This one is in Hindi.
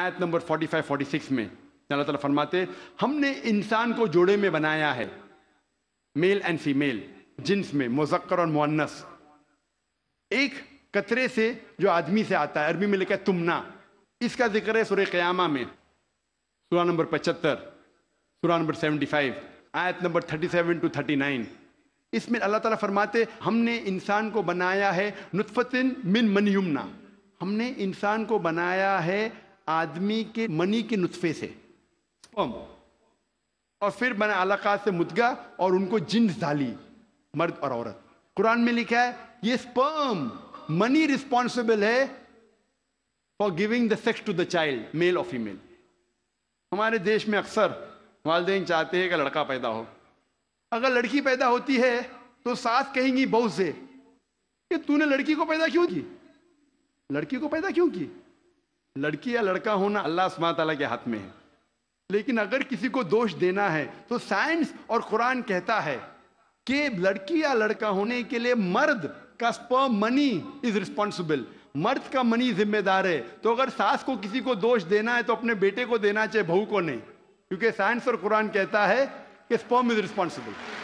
आयत नंबर 45 46 में अल्लाह ताला फरमाते हमने इंसान को जोड़े में बनाया है मेल एंड फीमेल जिन्स में मुजक्कर और मुन्नस एक कतरे से जो आदमी से आता है अरबी में लिखा है तुमना इसका जिक्र है सुर क्यामा में सुरा नंबर पचहत्तर सुरा नंबर सेवेंटी आयत नंबर थर्टी टू थर्टी इसमें अल्लाह ताला फरमाते हमने इंसान को बनाया है नुतफ़तिन मिन मनयुमना हमने इंसान को बनाया है आदमी के मनी के नुतफे से स्पर्म और फिर बना अलका से मुदगा और उनको जिंद डाली मर्द और औरत कुरान में लिखा है ये स्पर्म मनी रिस्पॉन्सिबल है for giving the sex to the child male और फीमेल हमारे देश में अक्सर वालदे चाहते हैं कि लड़का पैदा हो अगर लड़की पैदा होती है तो सास कहेंगी बहू से कि तूने लड़की को पैदा क्यों की लड़की को पैदा क्यों की लड़की या लड़का होना अल्लाह सुबह के हाथ में है लेकिन अगर किसी को दोष देना है तो साइंस और कुरान कहता है कि लड़की या लड़का होने के लिए मर्द का स्पर्म मनी इज रिस्पॉन्सिबल मर्द का मनी जिम्मेदार है तो अगर सास को किसी को दोष देना है तो अपने बेटे को देना चाहिए बहू को नहीं क्योंकि साइंस और कुरान कहता है कि स्पर्म इज रिस्पॉन्सिबल